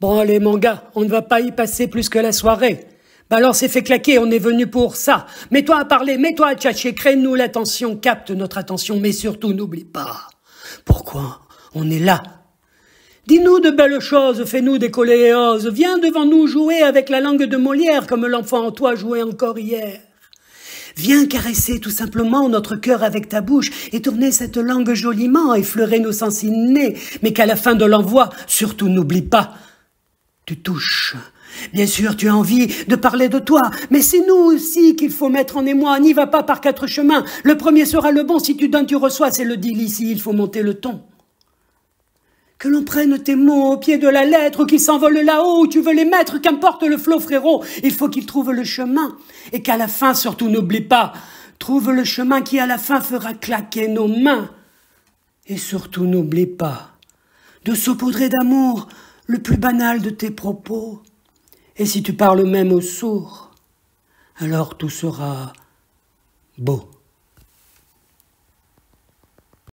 Bon allez mon gars, on ne va pas y passer plus que la soirée. Bah alors c'est fait claquer, on est venu pour ça. Mets-toi à parler, mets-toi à tchatcher, crée-nous l'attention, capte notre attention, mais surtout n'oublie pas pourquoi on est là. Dis-nous de belles choses, fais-nous des coléoses, viens devant nous jouer avec la langue de Molière comme l'enfant en toi jouait encore hier. Viens caresser tout simplement notre cœur avec ta bouche et tourner cette langue joliment, effleurer nos sens innés, mais qu'à la fin de l'envoi, surtout n'oublie pas, tu touches. Bien sûr, tu as envie de parler de toi, mais c'est nous aussi qu'il faut mettre en émoi. N'y va pas par quatre chemins. Le premier sera le bon. Si tu donnes, tu reçois. C'est le deal ici. Il faut monter le ton. Que l'on prenne tes mots au pied de la lettre, ou qu'ils s'envolent là-haut tu veux les mettre, qu'importe le flot, frérot. Il faut qu'ils trouvent le chemin. Et qu'à la fin, surtout, n'oublie pas, trouve le chemin qui à la fin fera claquer nos mains. Et surtout, n'oublie pas de saupoudrer d'amour le plus banal de tes propos, et si tu parles même aux sourds, alors tout sera beau.